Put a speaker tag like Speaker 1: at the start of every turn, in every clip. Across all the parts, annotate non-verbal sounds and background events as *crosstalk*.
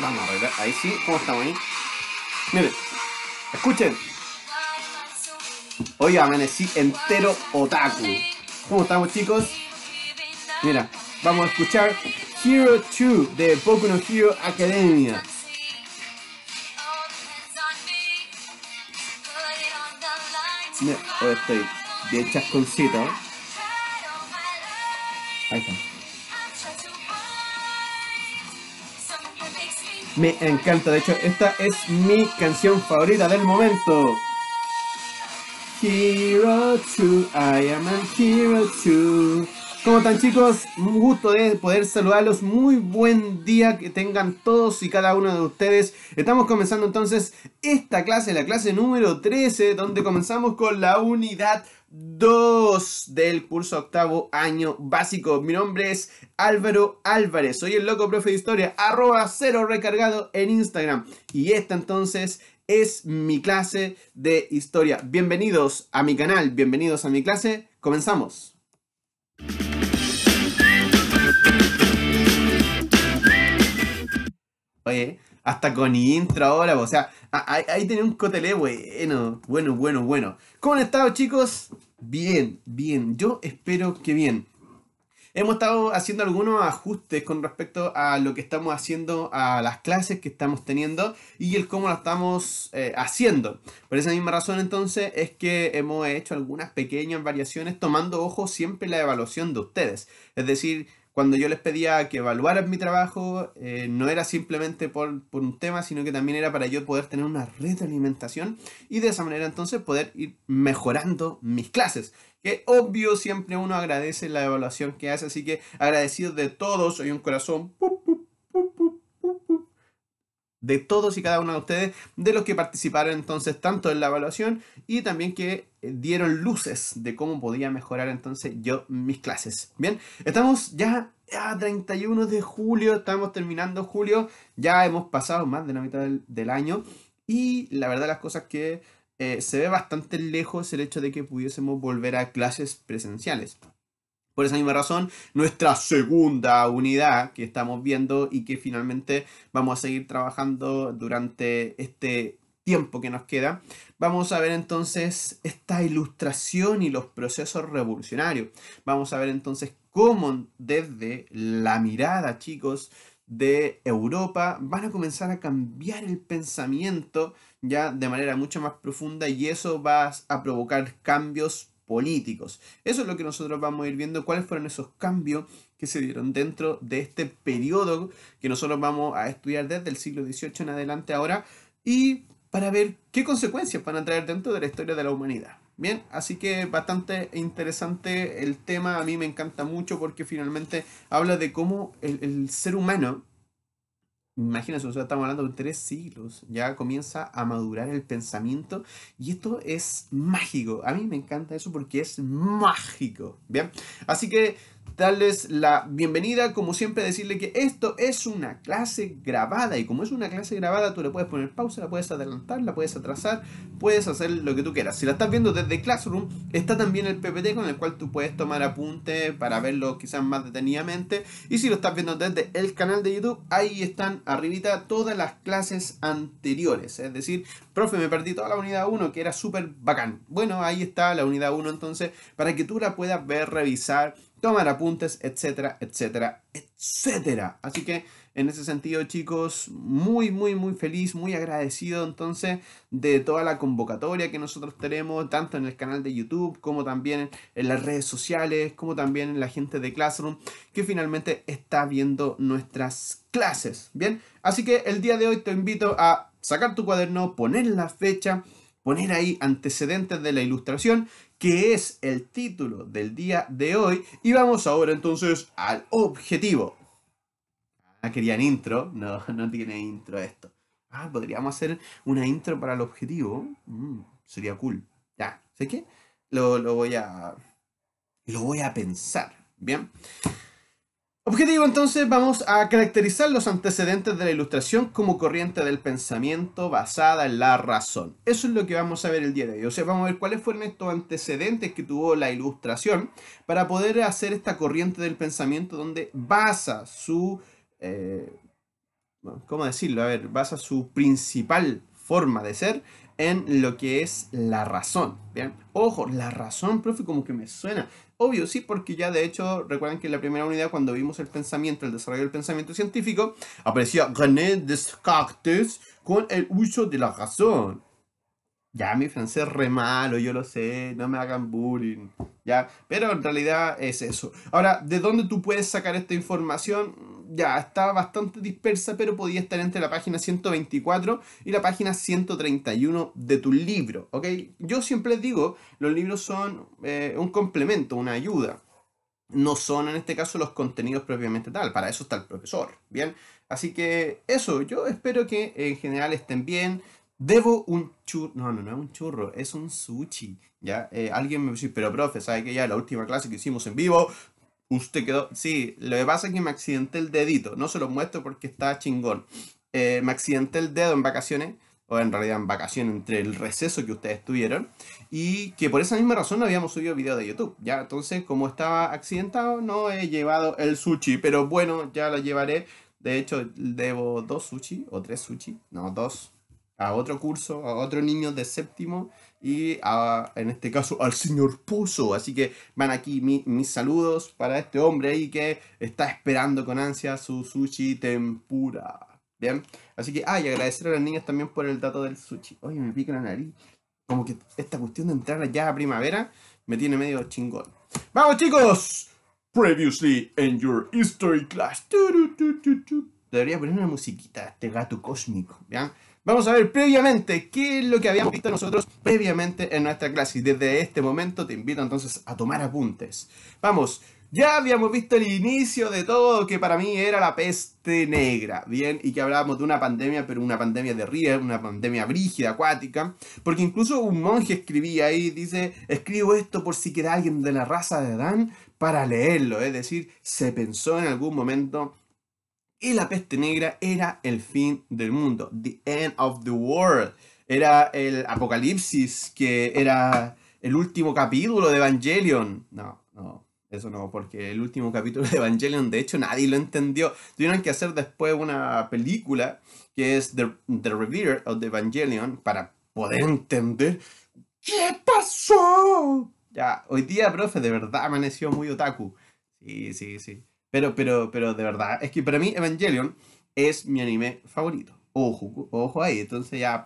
Speaker 1: Vamos a ver, Ahí sí. ¿Cómo estamos ahí? Miren. Escuchen. Hoy amanecí entero otaku. ¿Cómo estamos chicos? Mira, vamos a escuchar Hero 2 de Boku no Hero Academia. Mira, hoy estoy bien chasconcito. Ahí está. Me encanta, de hecho, esta es mi canción favorita del momento. Hero 2, I am a hero 2. ¿Cómo están chicos? Un gusto de poder saludarlos. Muy buen día que tengan todos y cada uno de ustedes. Estamos comenzando entonces esta clase, la clase número 13, donde comenzamos con la unidad 2 del curso octavo año básico. Mi nombre es Álvaro Álvarez, soy el loco profe de historia, arroba cero recargado en Instagram. Y esta entonces es mi clase de historia. Bienvenidos a mi canal, bienvenidos a mi clase, comenzamos. Oye, hasta con intro ahora, o sea, ahí, ahí tenía un cotelé bueno, bueno, bueno, bueno. ¿Cómo han estado chicos? Bien, bien. Yo espero que bien. Hemos estado haciendo algunos ajustes con respecto a lo que estamos haciendo, a las clases que estamos teniendo y el cómo la estamos eh, haciendo. Por esa misma razón entonces es que hemos hecho algunas pequeñas variaciones tomando ojo siempre la evaluación de ustedes. Es decir, cuando yo les pedía que evaluaran mi trabajo, eh, no era simplemente por, un tema, sino que también era para yo poder tener una red alimentación y de esa manera entonces poder ir mejorando mis clases. Que obvio siempre uno agradece la evaluación que hace, así que agradecido de todos, soy un corazón de todos y cada uno de ustedes, de los que participaron entonces tanto en la evaluación y también que eh, dieron luces de cómo podía mejorar entonces yo mis clases. Bien, estamos ya a 31 de julio, estamos terminando julio, ya hemos pasado más de la mitad del, año y la verdad las cosas que eh, se ve bastante lejos el hecho de que pudiésemos volver a clases presenciales. Por esa misma razón, nuestra segunda unidad que estamos viendo y que finalmente vamos a seguir trabajando durante este tiempo que nos queda, vamos a ver entonces esta ilustración y los procesos revolucionarios. Vamos a ver entonces cómo desde la mirada, chicos, de Europa van a comenzar a cambiar el pensamiento ya de manera mucho más profunda y eso va a provocar cambios políticos. Eso es lo que nosotros vamos a ir viendo, cuáles fueron esos cambios que se dieron dentro de este periodo que nosotros vamos a estudiar desde el siglo XVIII en adelante ahora y para ver qué consecuencias van a traer dentro de la historia de la humanidad. Bien, así que bastante interesante el tema, a mí me encanta mucho porque finalmente habla de cómo el, el ser humano Imagínense, nosotros estamos hablando de tres siglos, ya comienza a madurar el pensamiento y esto es mágico. A mí me encanta eso porque es mágico. Bien, así que darles la bienvenida, como siempre decirle que esto es una clase grabada y como es una clase grabada tú le puedes poner pausa, la puedes adelantar, la puedes atrasar, puedes hacer lo que tú quieras. Si la estás viendo desde Classroom, está también el PPT con el cual tú puedes tomar apunte para verlo quizás más detenidamente y si lo estás viendo desde el canal de YouTube, ahí están arribita todas las clases anteriores, es decir, profe, me perdí toda la unidad 1 que era súper bacán. Bueno, ahí está la unidad 1 entonces para que tú la puedas ver, revisar tomar apuntes, etcétera, etcétera, etcétera. Así que en ese sentido, chicos, muy, muy, muy feliz, muy agradecido entonces de toda la convocatoria que nosotros tenemos, tanto en el canal de YouTube, como también en las redes sociales, como también en la gente de Classroom, que finalmente está viendo nuestras clases. Bien, así que el día de hoy te invito a sacar tu cuaderno, poner la fecha, poner ahí antecedentes de la ilustración que es el título del día de hoy. Y vamos ahora entonces al objetivo. Ah, querían intro. No, no tiene intro esto. Ah, podríamos hacer una intro para el objetivo. Mm, sería cool. Ya, ¿sé qué? Lo, lo voy a. Lo voy a pensar. Bien. Objetivo entonces vamos a caracterizar los antecedentes de la ilustración como corriente del pensamiento basada en la razón. Eso es lo que vamos a ver el día de hoy. O sea, vamos a ver cuáles fueron estos antecedentes que tuvo la ilustración para poder hacer esta corriente del pensamiento donde basa su... Eh, ¿Cómo decirlo? A ver, basa su principal forma de ser en lo que es la razón. ¿bien? Ojo, la razón, profe, como que me suena. Obvio, sí, porque ya de hecho, recuerden que en la primera unidad, cuando vimos el pensamiento, el desarrollo del pensamiento científico, aparecía René Descartes con el uso de la razón. Ya, mi francés re malo, yo lo sé, no me hagan bullying. Ya, pero en realidad es eso. Ahora, ¿de dónde tú puedes sacar esta información? Ya, está bastante dispersa, pero podía estar entre la página 124 y la página 131 de tu libro, ¿ok? Yo siempre les digo, los libros son eh, un complemento, una ayuda. No son en este caso los contenidos propiamente tal, para eso está el profesor, ¿bien? Así que eso, yo espero que en general estén bien, Debo un churro. No, no, no es un churro, es un sushi. Ya, eh, alguien me dice, pero profe, ¿sabe que ya la última clase que hicimos en vivo? Usted quedó. Sí, lo que pasa es que me accidenté el dedito. No se lo muestro porque está chingón. Eh, me accidenté el dedo en vacaciones o en realidad en vacaciones entre el receso que ustedes tuvieron, y que por esa misma razón no habíamos subido video de YouTube. Ya, entonces, como estaba accidentado, no he llevado el sushi, pero bueno, ya lo llevaré. De hecho, debo dos sushi o tres sushi, no, dos, a otro curso, a otro niño de séptimo y a, en este caso al señor Pozo. Así que van aquí mis saludos para este hombre ahí que está esperando con ansia su sushi tempura. Bien, así que, ah, agradecer a los niños también por el dato del sushi. Oye, me pica la nariz. Como que esta cuestión de entrar ya a primavera me tiene medio chingón. ¡Vamos, chicos! Previously in your history class. Debería poner una musiquita a este gato cósmico, ¿bien? Vamos a ver previamente qué es lo que habíamos visto nosotros previamente en nuestra clase. Y desde este momento te invito entonces a tomar apuntes. Vamos, ya habíamos visto el inicio de todo que para mí era la peste negra, ¿bien? Y que hablábamos de una pandemia, pero una pandemia de río, una pandemia brígida, acuática. Porque incluso un monje escribía ahí, dice, escribo esto por si queda alguien de la raza de Adán para leerlo. Es decir, se pensó en algún momento y la peste negra era el fin del mundo, the end of the world. Era el apocalipsis, que era el último capítulo de Evangelion. No, no, eso no, porque el último capítulo de Evangelion, de hecho, nadie lo entendió. Tuvieron que hacer después una película que es The, the Revealer of the Evangelion para poder entender qué pasó. Ya, hoy día, profe, de verdad amaneció muy otaku. Sí, sí, sí. Pero, pero, pero de verdad, es que para mí Evangelion es mi anime favorito. Ojo, ojo ahí. Entonces ya.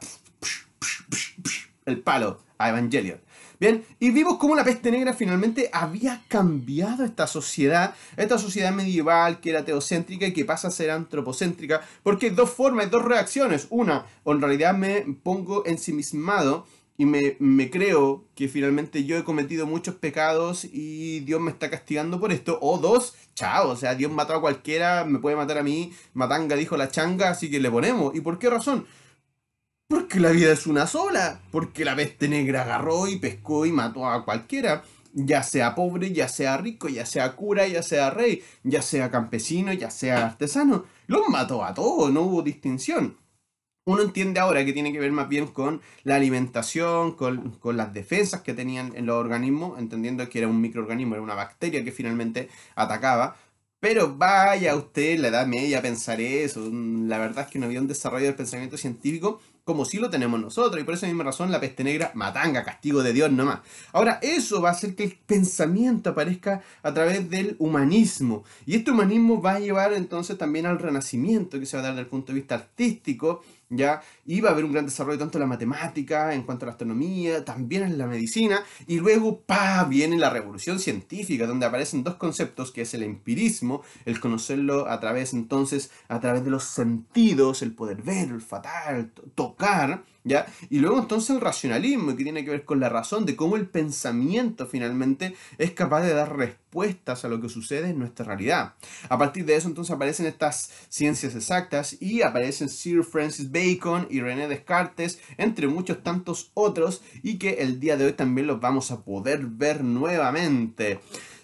Speaker 1: el palo a Evangelion. Bien, y vimos cómo la peste negra finalmente había cambiado esta sociedad, esta sociedad medieval que era teocéntrica y que pasa a ser antropocéntrica, porque hay dos formas, dos reacciones. Una, en realidad me pongo ensimismado y me, creo que finalmente yo he cometido muchos pecados y Dios me está castigando por esto. O dos, chao, o sea, Dios mató a cualquiera, me puede matar a mí, Matanga dijo la changa, así que le ponemos. ¿Y por qué razón? Porque la vida es una sola, porque la peste negra agarró y pescó y mató a cualquiera, ya sea pobre, ya sea rico, ya sea cura, ya sea rey, ya sea campesino, ya sea artesano, los mató a todos, no hubo distinción uno entiende ahora que tiene que ver más bien con la alimentación, con, las defensas que tenían en los organismos, entendiendo que era un microorganismo, era una bacteria que finalmente atacaba. Pero vaya usted, la Edad Media, pensar eso. Mm, la verdad es que no había un desarrollo del pensamiento científico como si lo tenemos nosotros. Y por esa misma razón la peste negra matanga, castigo de Dios nomás. Ahora, eso va a hacer que el pensamiento aparezca a través del humanismo. Y este humanismo va a llevar entonces también al renacimiento, que se va a dar desde el punto de vista artístico, ¿ya? Iba a haber un gran desarrollo tanto en la matemática, en cuanto a la astronomía, también en la medicina, y luego, pa, viene la revolución científica, donde aparecen dos conceptos, que es el empirismo, el conocerlo a través, entonces, a través de los sentidos, el poder ver, olfatar, tocar, y luego entonces el racionalismo, que tiene que ver con la razón, de cómo el pensamiento finalmente es capaz de dar respuestas a lo que sucede en nuestra realidad. A partir de eso entonces aparecen estas ciencias exactas y aparecen Sir Francis Bacon y René Descartes, entre muchos tantos otros, y que el día de hoy también los vamos a poder ver nuevamente.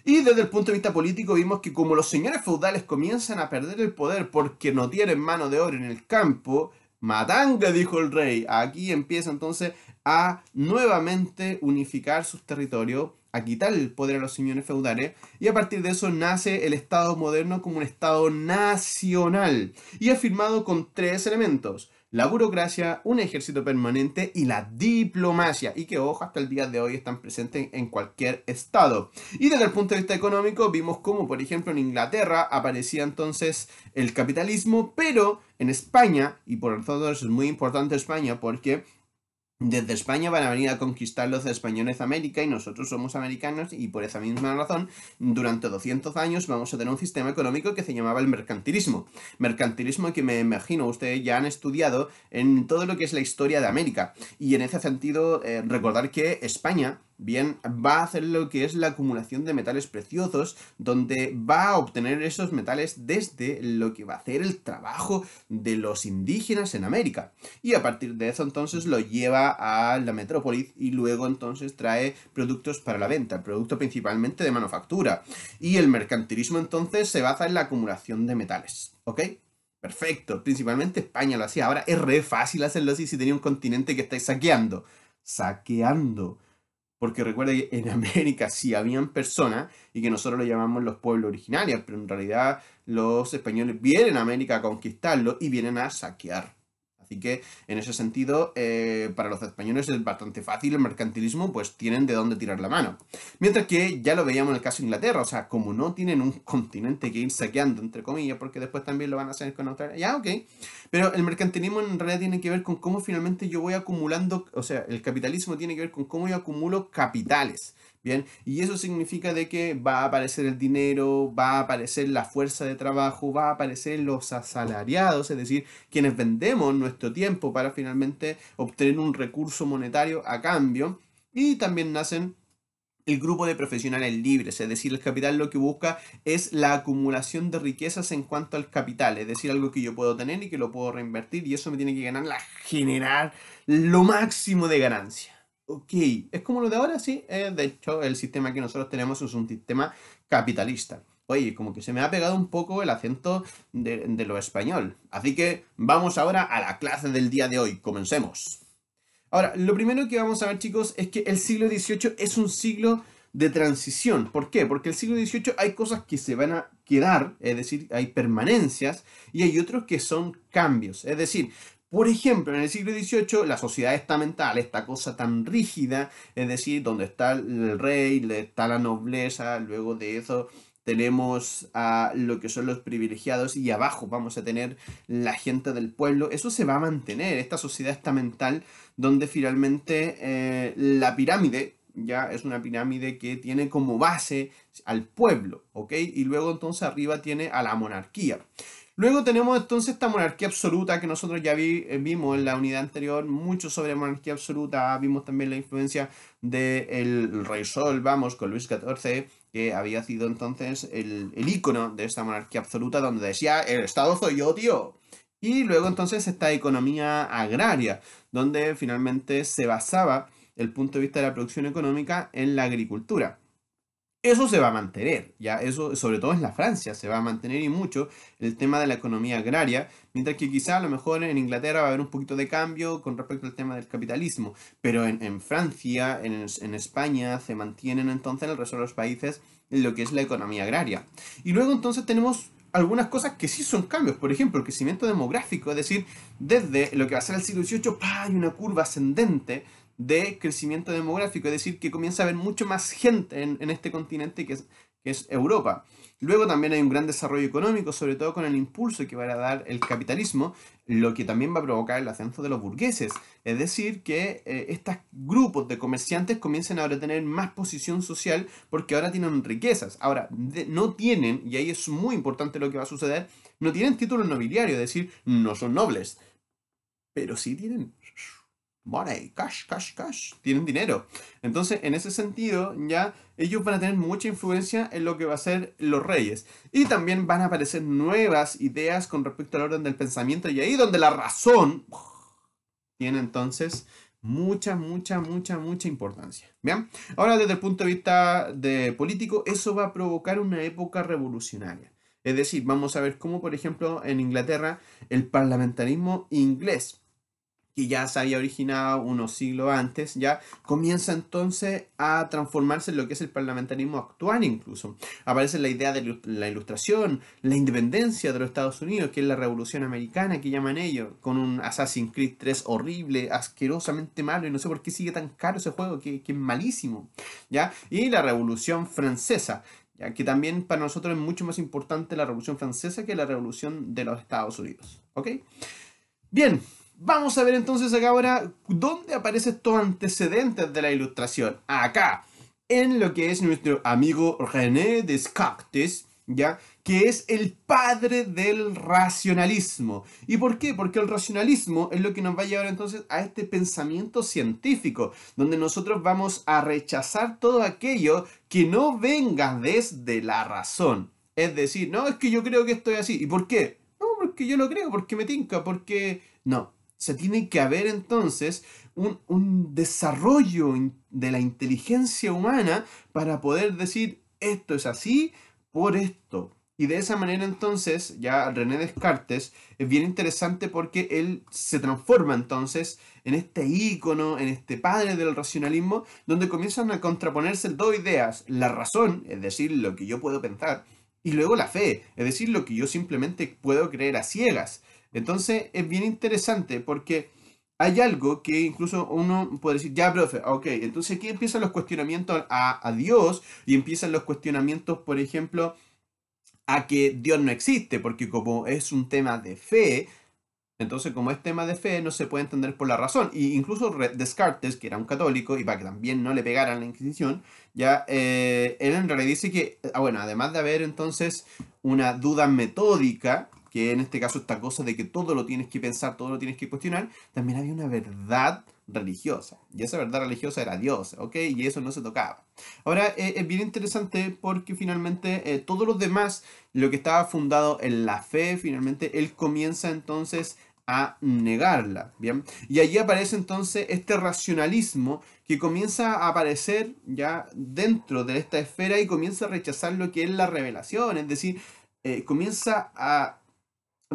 Speaker 1: Y desde el punto de vista político vimos que como los señores feudales comienzan a perder el poder porque no tienen mano de obra en el campo, Matanga, dijo el rey. Aquí empieza entonces a nuevamente unificar sus territorios, a quitar el poder a los señores feudales, y a partir de eso nace el Estado moderno como un Estado nacional, y afirmado con tres elementos la burocracia, un ejército permanente y la diplomacia, y que ojo, hasta el día de hoy están presentes en cualquier estado. Y desde el punto de vista económico vimos cómo, por ejemplo, en Inglaterra aparecía entonces el capitalismo, pero en España, y por todo eso es muy importante España porque desde España van a venir a conquistar los españoles América y nosotros somos americanos y por esa misma razón durante 200 años vamos a tener un sistema económico que se llamaba el mercantilismo. Mercantilismo que me imagino ustedes ya han estudiado en todo lo que es la historia de América. Y en ese sentido eh, recordar que España bien, va a hacer lo que es la acumulación de metales preciosos, donde va a obtener esos metales desde lo que va a hacer el trabajo de los indígenas en América. Y a partir de eso entonces lo lleva a la metrópolis y luego entonces trae productos para la venta, producto principalmente de manufactura. Y el mercantilismo entonces se basa en la acumulación de metales, ¿ok? Perfecto, principalmente España lo hacía. Ahora es re fácil hacerlo así si tenía un continente que estáis saqueando. Saqueando. Porque recuerde que en *laughs* América sí habían personas y que nosotros lo llamamos los pueblos originarios, pero en realidad los españoles vienen a América a conquistarlo y vienen a saquear. Así que en ese sentido, eh, para los españoles es bastante fácil el mercantilismo, pues tienen de dónde tirar la mano. Mientras que ya lo veíamos en el caso de Inglaterra, o sea, como no tienen un continente que ir saqueando, entre comillas, porque después también lo van a hacer con Australia, ya, ok. Pero el mercantilismo en realidad tiene que ver con cómo finalmente yo voy acumulando, o sea, el capitalismo tiene que ver con cómo yo acumulo capitales. Bien, y eso significa de que va a aparecer el dinero, va a aparecer la fuerza de trabajo, va a aparecer los asalariados, es decir, quienes vendemos nuestro tiempo para finalmente obtener un recurso monetario a cambio. Y también nacen el grupo de profesionales libres, es decir, el capital lo que busca es la acumulación de riquezas en cuanto al capital, es decir, algo que yo puedo tener y que lo puedo reinvertir y eso me tiene que ganar la generar lo máximo de ganancia. Ok, es como lo de ahora, sí. Eh, de hecho, el sistema que nosotros tenemos es un sistema capitalista. Oye, como que se me ha pegado un poco el acento de, de lo español. Así que vamos ahora a la clase del día de hoy. Comencemos. Ahora, lo primero que vamos a ver, chicos, es que el siglo XVIII es un siglo de transición. ¿Por qué? Porque el siglo XVIII hay cosas que se van a quedar, es decir, hay permanencias, y hay otros que son cambios. Es decir, por ejemplo, en el siglo XVIII, la sociedad estamental, esta cosa tan rígida, es decir, donde está el rey, está la nobleza, luego de eso tenemos a lo que son los privilegiados y abajo vamos a tener la gente del pueblo. Eso se va a mantener, esta sociedad estamental donde finalmente eh, la pirámide ya es una pirámide que tiene como base al pueblo, ¿ok? Y luego entonces arriba tiene a la monarquía. Luego tenemos entonces esta monarquía absoluta que nosotros ya eh, vimos en la unidad anterior, mucho sobre monarquía absoluta, vimos también la influencia del el rey Sol, vamos, con Luis XIV, que había sido entonces el, el ícono de esta monarquía absoluta, donde decía, el Estado soy yo, tío. Y luego entonces esta economía agraria, donde finalmente se basaba el punto de vista de la producción económica en la agricultura. Eso se va a mantener, ya eso sobre todo en la Francia se va a mantener y mucho el tema de la economía agraria, mientras que quizá a lo mejor en Inglaterra va a haber un poquito de cambio con respecto al tema del capitalismo, pero en, Francia, en, España se mantienen entonces en el resto de los países lo que es la economía agraria. Y luego entonces tenemos algunas cosas que sí son cambios, por ejemplo, el crecimiento demográfico, es decir, desde lo que va a ser el siglo XVIII, hay una curva ascendente de crecimiento demográfico, es decir, que comienza a haber mucho más gente en, este continente que es, es, Europa. Luego también hay un gran desarrollo económico, sobre todo con el impulso que va a dar el capitalismo, lo que también va a provocar el ascenso de los burgueses. Es decir, que eh, estos grupos de comerciantes comienzan ahora a tener más posición social porque ahora tienen riquezas. Ahora, no tienen, y ahí es muy importante lo que va a suceder, no tienen títulos nobiliario, es decir, no son nobles, pero sí tienen money, cash, cash, cash, tienen dinero. Entonces, en ese sentido, ya ellos van a tener mucha influencia en lo que va a ser los reyes. Y también van a aparecer nuevas ideas con respecto al orden del pensamiento y ahí donde la razón tiene entonces mucha, mucha, mucha, mucha importancia. ¿Bien? Ahora, desde el punto de vista de político, eso va a provocar una época revolucionaria. Es decir, vamos a ver cómo, por ejemplo, en Inglaterra, el parlamentarismo inglés que ya se había originado unos siglos antes, ya comienza entonces a transformarse en lo que es el parlamentarismo actual incluso. Aparece la idea de la ilustración, la independencia de los Estados Unidos, que es la revolución americana que llaman ellos, con un Assassin's Creed 3 horrible, asquerosamente malo, y no sé por qué sigue tan caro ese juego, que, es malísimo, ¿ya? Y la revolución francesa, ya que también para nosotros es mucho más importante la revolución francesa que la revolución de los Estados Unidos, Bien, Vamos a ver entonces acá ahora dónde aparecen estos antecedentes de la ilustración. Acá, en lo que es nuestro amigo René Descartes, ¿ya? que es el padre del racionalismo. ¿Y por qué? Porque el racionalismo es lo que nos va a llevar entonces a este pensamiento científico, donde nosotros vamos a rechazar todo aquello que no venga desde la razón. Es decir, no, es que yo creo que estoy así. ¿Y por qué? No, porque yo lo creo, porque me tinca, porque... No, se tiene que haber entonces un, un, desarrollo de la inteligencia humana para poder decir esto es así por esto. Y de esa manera entonces ya René Descartes es bien interesante porque él se transforma entonces en este ícono, en este padre del racionalismo, donde comienzan a contraponerse dos ideas, la razón, es decir, lo que yo puedo pensar, y luego la fe, es decir, lo que yo simplemente puedo creer a ciegas. Entonces es bien interesante porque hay algo que incluso uno puede decir, ya, profe, ok, entonces aquí empiezan los cuestionamientos a, Dios y empiezan los cuestionamientos, por ejemplo, a que Dios no existe, porque como es un tema de fe, entonces, como es tema de fe, no se puede entender por la razón. Y incluso Descartes, que era un católico, y para que también no le pegaran la Inquisición, ya eh, él en realidad dice que, ah, bueno, además de haber entonces una duda metódica, que en este caso esta cosa de que todo lo tienes que pensar, todo lo tienes que cuestionar, también había una verdad religiosa. Y esa verdad religiosa era Dios, ¿ok? Y eso no se tocaba. Ahora, eh, es bien interesante porque finalmente eh, todos los demás, lo que estaba fundado en la fe, finalmente él comienza entonces a negarla, ¿bien? Y allí aparece entonces este racionalismo que comienza a aparecer ya dentro de esta esfera y comienza a rechazar lo que es la revelación, es decir, eh, comienza a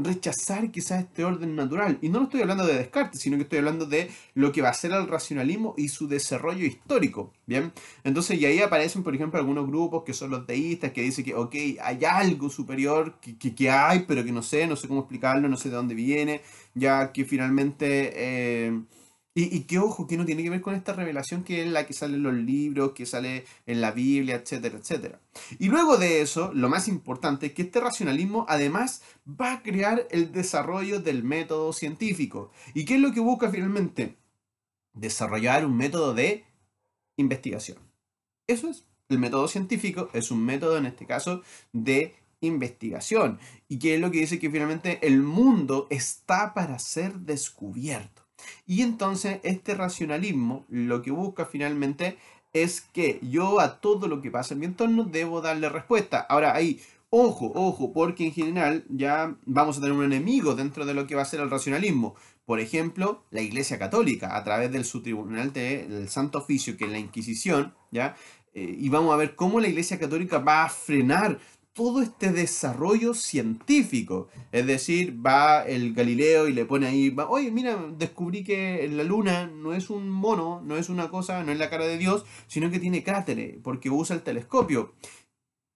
Speaker 1: rechazar quizás este orden natural. Y no lo estoy hablando de descarte, sino que estoy hablando de lo que va a ser el racionalismo y su desarrollo histórico. Bien, entonces y ahí aparecen, por ejemplo, algunos grupos que son los deístas, que dicen que, ok, hay algo superior que, que, que hay, pero que no sé, no sé cómo explicarlo, no sé de dónde viene, ya que finalmente... Eh, y, qué ojo, que no tiene que ver con esta revelación que es la que sale en los libros, que sale en la Biblia, etcétera, etcétera. Y luego de eso, lo más importante es que este racionalismo además va a crear el desarrollo del método científico. ¿Y qué es lo que busca finalmente? Desarrollar un método de investigación. Eso es. El método científico es un método, en este caso, de investigación. Y qué es lo que dice que finalmente el mundo está para ser descubierto. Y entonces este racionalismo lo que busca finalmente es que yo a todo lo que pasa en mi entorno debo darle respuesta. Ahora ahí, ojo, ojo, porque en general ya vamos a tener un enemigo dentro de lo que va a ser el racionalismo. Por ejemplo, la Iglesia Católica, a través del su tribunal del Santo Oficio, que es la Inquisición, ¿ya? Eh, y vamos a ver cómo la Iglesia Católica va a frenar todo este desarrollo científico. Es decir, va el Galileo y le pone ahí, va, oye, mira, descubrí que la luna no es un mono, no es una cosa, no es la cara de Dios, sino que tiene cráteres, porque usa el telescopio.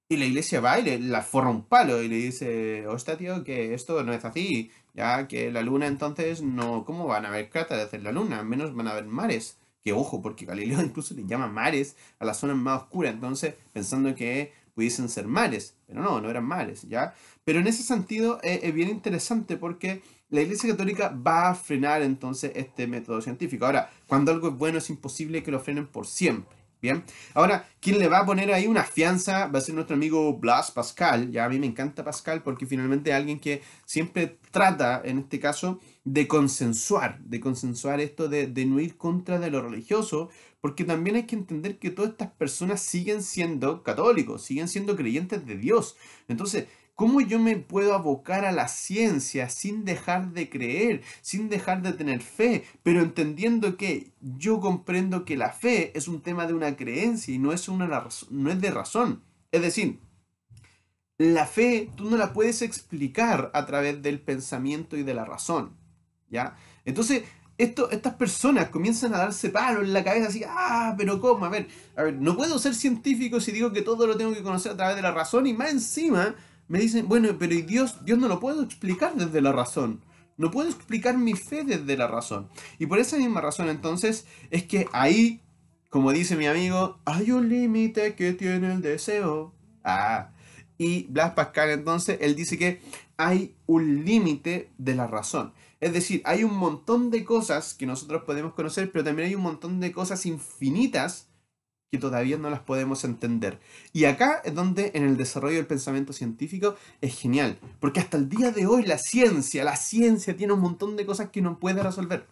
Speaker 1: Y la iglesia va y le, la forra un palo y le dice, hostia tío, que esto no es así, ya que la luna entonces no, ¿cómo van a haber cráteres en la luna? Menos van a haber mares. Que ojo, porque Galileo *laughs* incluso le llama mares a las zonas más oscuras, entonces pensando que pudiesen ser males, pero no, no eran males, ¿ya? Pero en ese sentido eh, es bien interesante porque la Iglesia Católica va a frenar entonces este método científico. Ahora, cuando algo es bueno es imposible que lo frenen por siempre. Bien, ahora, ¿quién le va a poner ahí una fianza va a ser nuestro amigo Blas Pascal. Ya a mí me encanta Pascal porque finalmente es alguien que siempre trata, en este caso, de consensuar, de consensuar esto, de, de no ir contra de lo religioso, porque también hay que entender que todas estas personas siguen siendo católicos, siguen siendo creyentes de Dios. Entonces, ¿Cómo yo me puedo abocar a la ciencia sin dejar de creer, sin dejar de tener fe, pero entendiendo que yo comprendo que la fe es un tema de una creencia y no es, una, no es de razón? Es decir, la fe tú no la puedes explicar a través del pensamiento y de la razón, ¿ya? Entonces, estas personas comienzan a darse palos en la cabeza así, ah, pero cómo, a ver, a ver, no puedo ser científico si digo que todo lo tengo que conocer a través de la razón y más encima me dicen, bueno, pero ¿y Dios? Dios no lo puedo explicar desde la razón. No puedo explicar mi fe desde la razón. Y por esa misma razón entonces es que ahí, como dice mi amigo, hay un límite que tiene el deseo. Ah. Y Blas Pascal entonces, él dice que hay un límite de la razón. Es decir, hay un montón de cosas que nosotros podemos conocer, pero también hay un montón de cosas infinitas que todavía no las podemos entender. Y acá es donde en el desarrollo del pensamiento científico es genial, porque hasta el día de hoy la ciencia, la ciencia tiene un montón de cosas que no puede resolver.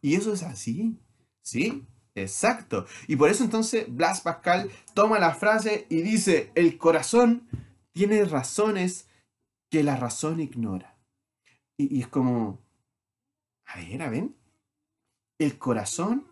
Speaker 1: Y eso es así, ¿sí? Exacto. Y por eso entonces Blas Pascal toma la frase y dice, el corazón tiene razones que la razón ignora. Y, es como, a ver, a ver, el corazón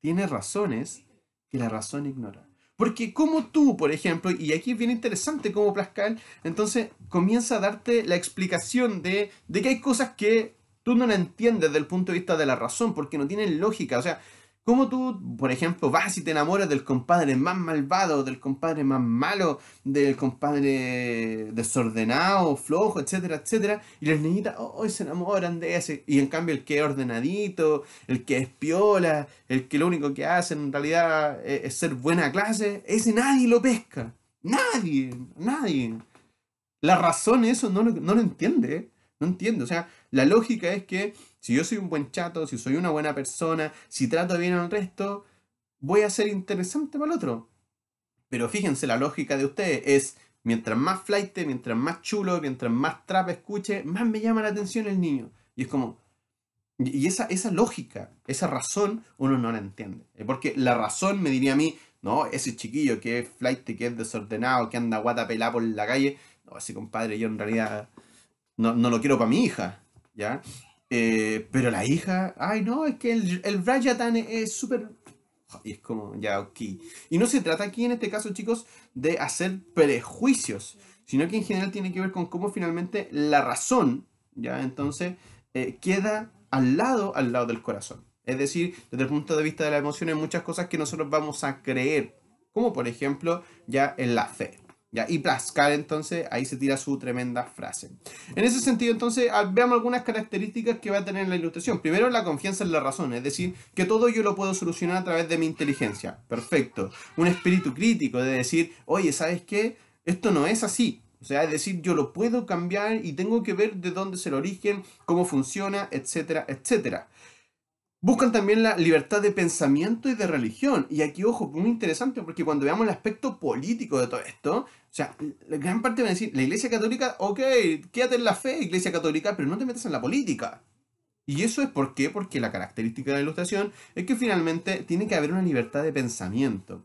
Speaker 1: tiene razones que la razón ignora. Porque como tú, por ejemplo, y aquí es bien interesante como Pascal, entonces comienza a darte la explicación de, de que hay cosas que tú no la entiendes desde el punto de vista de la razón, porque no tienen lógica. O sea, ¿Cómo tú, por ejemplo, vas y te enamoras del compadre más malvado, del compadre más malo, del compadre desordenado, flojo, etcétera, etcétera? Y las niñitas hoy oh, oh, se enamoran de ese. Y en cambio el que es ordenadito, el que es piola, el que lo único que hace en realidad es, ser buena clase, ese nadie lo pesca. Nadie, nadie. La razón eso no lo, entiende. ¿eh? No entiende. O sea, la lógica es que si yo soy un buen chato, si soy una buena persona, si trato bien al resto, voy a ser interesante para el otro. Pero fíjense, la lógica de ustedes es, mientras más flight, mientras más chulo, mientras más trap escuche, más me llama la atención el niño. Y es como... Y esa, esa lógica, esa razón, uno no la entiende. Eh, porque la razón me diría a mí, no, ese chiquillo que es flight, que es desordenado, que anda guata pelado por la calle, no, así compadre, yo en realidad no, no lo quiero para mi hija, ¿ya? Eh, pero la hija, ay no, es que el, el es súper... Y es como, ya, aquí, Y no se trata aquí en este caso, chicos, de hacer prejuicios, sino que en general tiene que ver con cómo finalmente la razón, ya, entonces, eh, queda al lado, al lado del corazón. Es decir, desde el punto de vista de la emoción hay muchas cosas que nosotros vamos a creer, como por ejemplo ya en la fe. Y Pascal entonces ahí se tira su tremenda frase. En ese sentido entonces ah, veamos algunas características que va a tener la ilustración. Primero la confianza en la razón, es decir, que todo yo lo puedo solucionar a través de mi inteligencia. Perfecto. Un espíritu crítico de decir, oye, ¿sabes qué? Esto no es así. O sea, es decir, yo lo puedo cambiar y tengo que ver de dónde es el origen, cómo funciona, etcétera, etcétera. Buscan también la libertad de pensamiento y de religión. Y aquí, ojo, muy interesante, porque cuando veamos el aspecto político de todo esto, o sea, la gran parte me a decir, la Iglesia Católica, ok, quédate en la fe, Iglesia Católica, pero no te metas en la política. Y eso es por qué, porque la característica de la ilustración es que finalmente tiene que haber una libertad de pensamiento.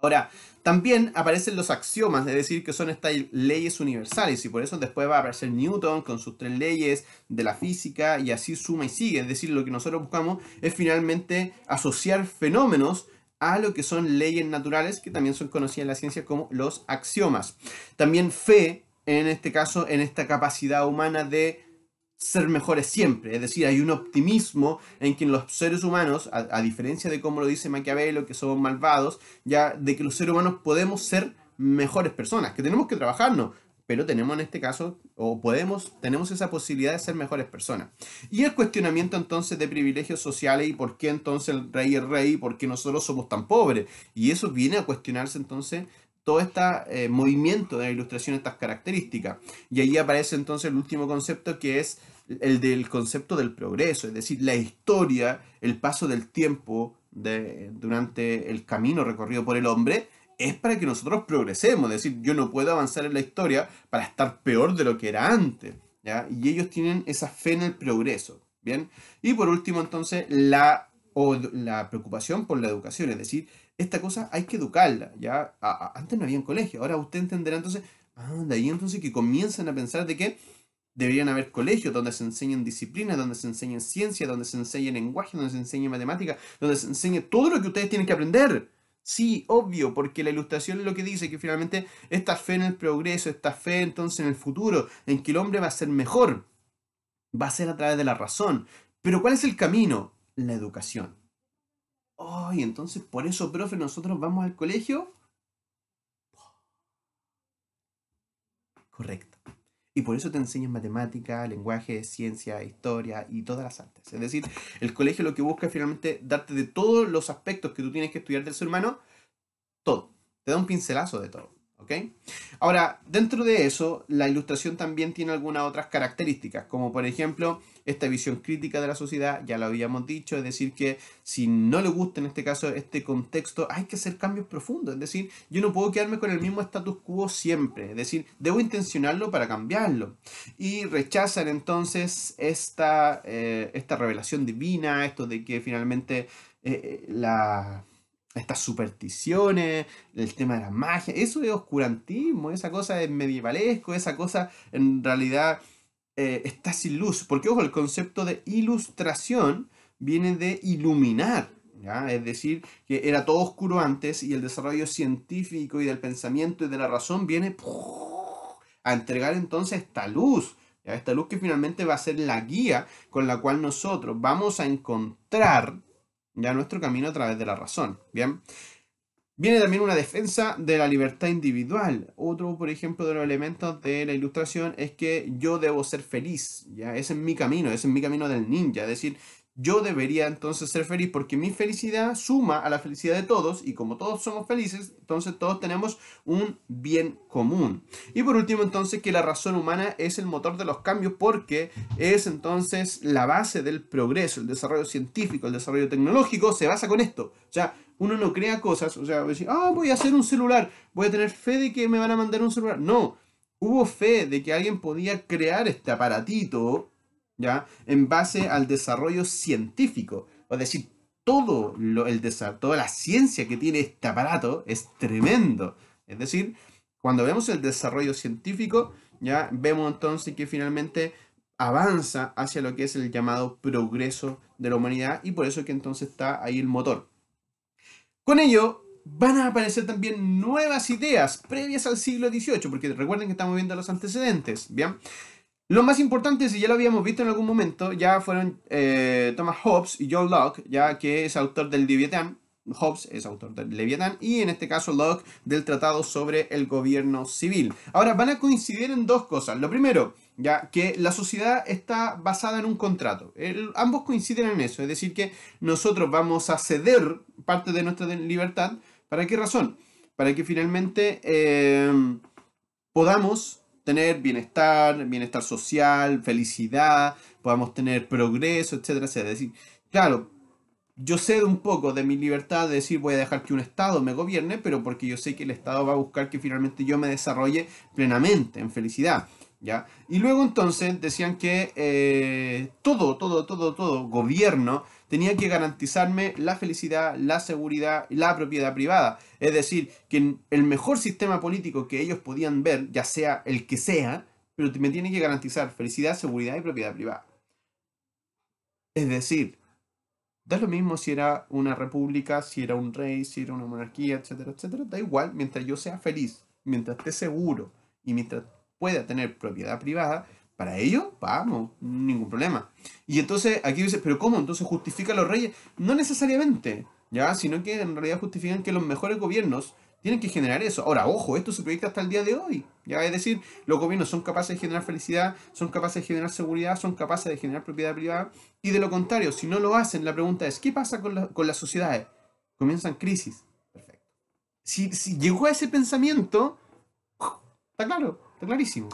Speaker 1: Ahora, también aparecen los axiomas, es decir, que son estas leyes universales, y por eso después va a aparecer Newton con sus tres leyes de la física, y así suma y sigue. Es decir, lo que nosotros buscamos es finalmente asociar fenómenos a lo que son leyes naturales, que también son conocidas en la ciencia como los axiomas. También fe, en este caso, en esta capacidad humana de ser mejores siempre. Es decir, hay un optimismo en que los seres humanos, a, diferencia de cómo lo dice Maquiavelo, que somos malvados, ya de que los seres humanos podemos ser mejores personas, que tenemos que trabajarnos, pero tenemos en este caso, o podemos, tenemos esa posibilidad de ser mejores personas. Y el cuestionamiento entonces de privilegios sociales y por qué entonces el rey es rey, por qué nosotros somos tan pobres. Y eso viene a cuestionarse entonces todo este eh, movimiento de la ilustración, estas características. Y ahí aparece entonces el último concepto que es el del concepto del progreso, es decir, la historia, el paso del tiempo durante el camino recorrido por el hombre es para que nosotros progresemos. Es decir, yo no puedo avanzar en la historia para estar peor de lo que era antes. Y ellos tienen esa fe en el progreso. ¿bien? Y por último, entonces, la, la preocupación por la educación. Es decir, esta cosa hay que educarla. ¿ya? antes no había en colegio. Ahora usted entenderá entonces, ah, de ahí entonces que comienzan a pensar de que deberían haber colegios donde se enseñen disciplinas, donde se enseñen ciencia, donde se enseñe lenguaje, donde se enseñe matemática, donde se enseñe todo lo que ustedes tienen que aprender. Sí, obvio, porque la ilustración es lo que dice, que finalmente esta fe en el progreso, esta fe entonces en el futuro, en que el hombre va a ser mejor, va a ser a través de la razón. Pero ¿cuál es el camino? La educación. Ay, entonces por eso, profe, nosotros vamos al colegio. Correcto. Y por eso te enseñan matemática, lenguaje, ciencia, historia y todas las artes. Es decir, el colegio lo que busca es finalmente darte de todos los aspectos que tú tienes que estudiar del ser humano, todo. Te da un pincelazo de todo. ¿ok? Ahora, dentro de eso, la ilustración también tiene algunas otras características, como por ejemplo esta visión crítica de la sociedad, ya lo habíamos dicho, es decir, que si no le gusta en este caso este contexto, hay que hacer cambios profundos, es decir, yo no puedo quedarme con el mismo status quo siempre, es decir, debo intencionarlo para cambiarlo. Y rechazan entonces esta, eh, esta revelación divina, esto de que finalmente eh, eh, la estas supersticiones, el tema de la magia, eso es oscurantismo, esa cosa es medievalesco, esa cosa en realidad eh, está sin luz. Porque, ojo, el concepto de ilustración viene de iluminar. ¿ya? Es decir, que era todo oscuro antes y el desarrollo científico y del pensamiento y de la razón viene a entregar entonces esta luz. Esta luz que finalmente va a ser la guía con la cual nosotros vamos a encontrar ya nuestro camino a través de la razón. Bien. Viene también una defensa de la libertad individual. Otro, por ejemplo, de los elementos de la ilustración es que yo debo ser feliz. ¿ya? Ese es mi camino, ese es mi camino del ninja. Es decir, yo debería entonces ser feliz porque mi felicidad suma a la felicidad de todos y como todos somos felices, entonces todos tenemos un bien común. Y por último, entonces, que la razón humana es el motor de los cambios porque es entonces la base del progreso, el desarrollo científico, el desarrollo tecnológico, se basa con esto. O sea, uno no crea cosas, o sea, decir, ah, voy a hacer un celular, voy a tener fe de que me van a mandar un celular. No, hubo fe de que alguien podía crear este aparatito, ¿ya? En base al desarrollo científico. Es decir, todo el toda la ciencia que tiene este aparato es tremendo. Es decir, cuando vemos el desarrollo científico, ya vemos entonces que finalmente avanza hacia lo que es el llamado progreso de la humanidad y por eso que entonces está ahí el motor. Con ello, van a aparecer también nuevas ideas previas al siglo XVIII, porque recuerden que estamos viendo los antecedentes, ¿bien? Lo más importante, si ya lo habíamos visto en algún momento, ya fueron eh, Thomas Hobbes y John Locke, ya que es autor del Leviatán, Hobbes es autor del Leviatán y en este caso Locke del Tratado sobre el Gobierno Civil. Ahora van a coincidir en dos cosas. Lo primero, ya que la sociedad está basada en un contrato. ambos coinciden en eso, es decir, que nosotros vamos a ceder parte de nuestra libertad. ¿Para qué razón? Para que finalmente eh, podamos tener bienestar, bienestar social, felicidad, podamos tener progreso, etcétera, etcétera. Es decir, claro, yo cedo un poco de mi libertad de decir voy a dejar que un Estado me gobierne, pero porque yo sé que el Estado va a buscar que finalmente yo me desarrolle plenamente en felicidad. Y luego entonces decían que eh, todo, todo, todo, todo gobierno tenía que garantizarme la felicidad, la seguridad y la propiedad privada. Es decir, que el mejor sistema político que ellos podían ver, ya sea el que sea, pero me tiene que garantizar felicidad, seguridad y propiedad privada. Es decir, da lo mismo si era una república, si era un rey, si era una monarquía, etcétera, etcétera. Da igual mientras yo sea feliz, mientras esté seguro y mientras pueda tener propiedad privada, para ello, vamos, ningún problema. Y entonces aquí dices, pero ¿cómo? Entonces justifica a los reyes. No necesariamente, ¿ya? Sino que en realidad justifican que los mejores gobiernos tienen que generar eso. Ahora, ojo, esto se proyecta hasta el día de hoy. Ya es decir, los gobiernos son capaces de generar felicidad, son capaces de generar seguridad, son capaces de generar propiedad privada. Y de lo contrario, si no lo hacen, la pregunta es, ¿qué pasa con, con las sociedades? Comienzan crisis. Perfecto. Si, si llegó a ese pensamiento, está claro. Está clarísimo.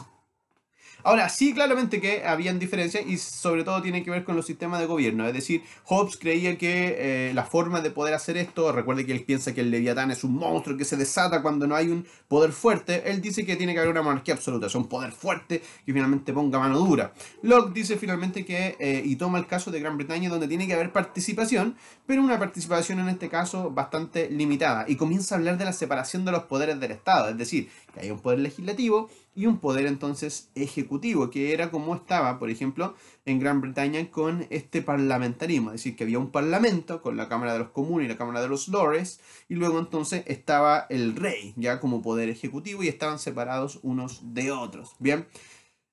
Speaker 1: Ahora, sí, claramente que habían diferencias y sobre todo tiene que ver con los sistemas de gobierno. Es decir, Hobbes creía que eh, la forma de poder hacer esto, recuerde que él piensa que el leviatán es un monstruo que se desata cuando no hay un poder fuerte, él dice que tiene que haber una monarquía absoluta, es un poder fuerte que finalmente ponga mano dura. Locke dice finalmente que, eh, y toma el caso de Gran Bretaña donde tiene que haber participación, pero una participación en este caso bastante limitada, y comienza a hablar de la separación de los poderes del Estado, es decir, que hay un poder legislativo, y un poder entonces ejecutivo, que era como estaba, por ejemplo, en Gran Bretaña con este parlamentarismo, es decir, que había un parlamento con la Cámara de los Comunes y la Cámara de los Lores, y luego entonces estaba el rey, ya como poder ejecutivo, y estaban separados unos de otros, ¿bien?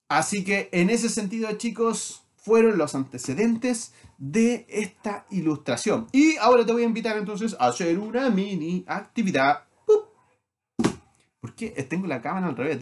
Speaker 1: Así que en ese sentido, chicos, fueron los antecedentes de esta ilustración. Y ahora te voy a invitar entonces a hacer una mini actividad ¿Por qué? Eh, tengo la cámara al revés.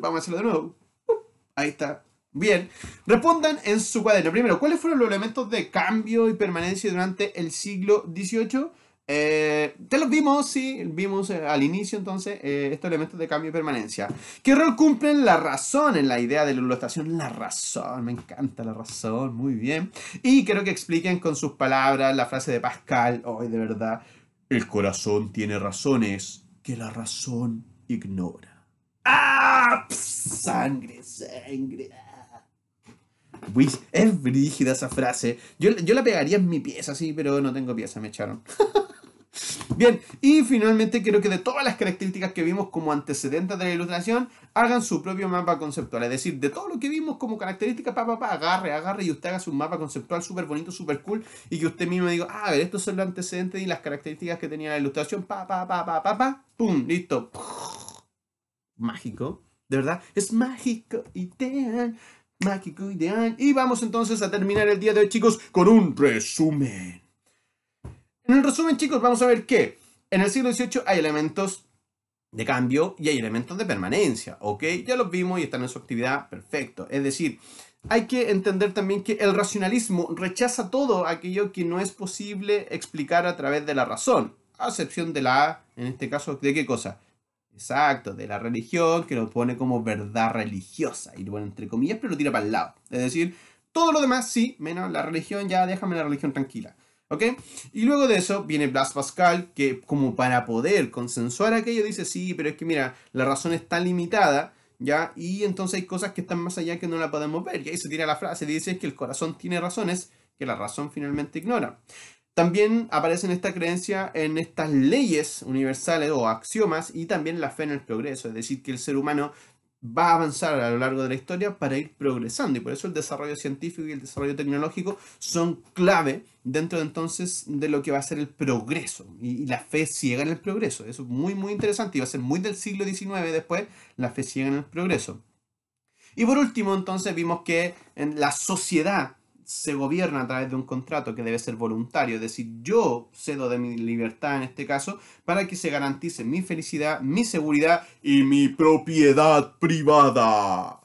Speaker 1: Vamos a hacerlo de nuevo. Uh, ahí está. Bien. Respondan en su cuaderno. Primero, ¿cuáles fueron los elementos de cambio y permanencia durante el siglo XVIII? Eh, te los vimos, sí, vimos eh, al inicio entonces estos elementos de cambio y permanencia. ¿Qué rol cumplen la razón en la idea de la ilustración? La razón, me encanta la razón, muy bien. Y creo que expliquen con sus palabras la frase de Pascal, hoy de verdad, el corazón tiene razones que la razón ignora. ¡Ah! sangre, sangre. Wish, es brígida esa frase. Yo, yo la pegaría en mi pieza, sí, pero no tengo pieza, me echaron. *laughs* Bien, y finalmente quiero que de todas las características que vimos como antecedentes de la ilustración, hagan su propio mapa conceptual. Es decir, de todo lo que vimos como características, pa, pa, agarre, agarre y usted haga su mapa conceptual súper bonito, súper cool, y que usted mismo diga, ah, a ver, estos son los antecedentes y las características que tenía la ilustración, pa, pa, pa, pa, pa, pa, pum, listo. Mágico, de verdad, es mágico, y ideal, mágico, ideal. Y vamos entonces a terminar el día de hoy, chicos, con un resumen. En el resumen, chicos, vamos a ver que en el siglo XVIII hay elementos de cambio y hay elementos de permanencia, ¿ok? Ya los vimos y están en su actividad, perfecto. Es decir, hay que entender también que el racionalismo rechaza todo aquello que no es posible explicar a través de la razón, a excepción de la, en este caso, ¿de qué cosa? Exacto, de la religión, que lo pone como verdad religiosa, y bueno, entre comillas, pero lo tira para el lado. Es decir, todo lo demás sí, menos la religión, ya déjame la religión tranquila. ¿Ok? Y luego de eso viene Blas Pascal, que como para poder consensuar aquello dice, sí, pero es que mira, la razón está limitada, ¿ya? Y entonces hay cosas que están más allá que no la podemos ver. Y ahí se tira la frase, dice que el corazón tiene razones que la razón finalmente ignora. También aparece en esta creencia en estas leyes universales o axiomas y también la fe en el progreso, es decir, que el ser humano va a avanzar a lo largo de la historia para ir progresando y por eso el desarrollo científico y el desarrollo tecnológico son clave dentro de entonces de lo que va a ser el progreso y, la fe ciega en el progreso. Eso es muy muy interesante y va a ser muy del siglo XIX después la fe ciega en el progreso. Y por último entonces vimos que en la sociedad se gobierna a través de un contrato que debe ser voluntario, es decir, yo cedo de mi libertad en este caso para que se garantice mi felicidad, mi seguridad y mi propiedad privada.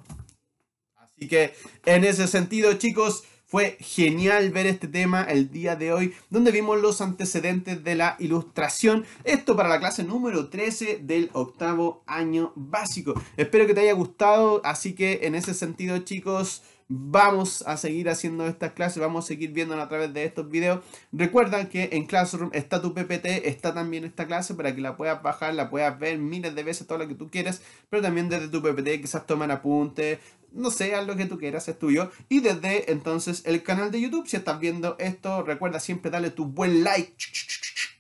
Speaker 1: Así que en ese sentido, chicos, fue genial ver este tema el día de hoy, donde vimos los antecedentes de la ilustración. Esto para la clase número 13 del octavo año básico. Espero que te haya gustado, así que en ese sentido, chicos, Vamos a seguir haciendo estas clases, vamos a seguir viendo a través de estos videos. Recuerda que en Classroom está tu PPT, está también esta clase para que la puedas bajar, la puedas ver miles de veces, todo lo que tú quieras, pero también desde tu PPT quizás tomar apuntes, no sé, haz lo que tú quieras, es tuyo. Y desde entonces el canal de YouTube, si estás viendo esto, recuerda siempre darle tu buen like,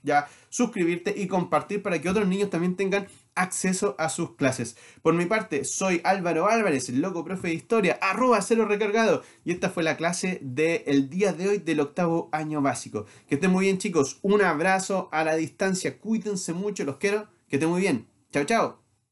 Speaker 1: ya, suscribirte y compartir para que otros niños también tengan acceso a sus clases. Por mi parte, soy Álvaro Álvarez, el loco profe de historia, arroba cero recargado. Y esta fue la clase del día de hoy del octavo año básico. Que estén muy bien chicos, un abrazo a la distancia, cuídense mucho, los quiero, que estén muy bien. Chao, chao.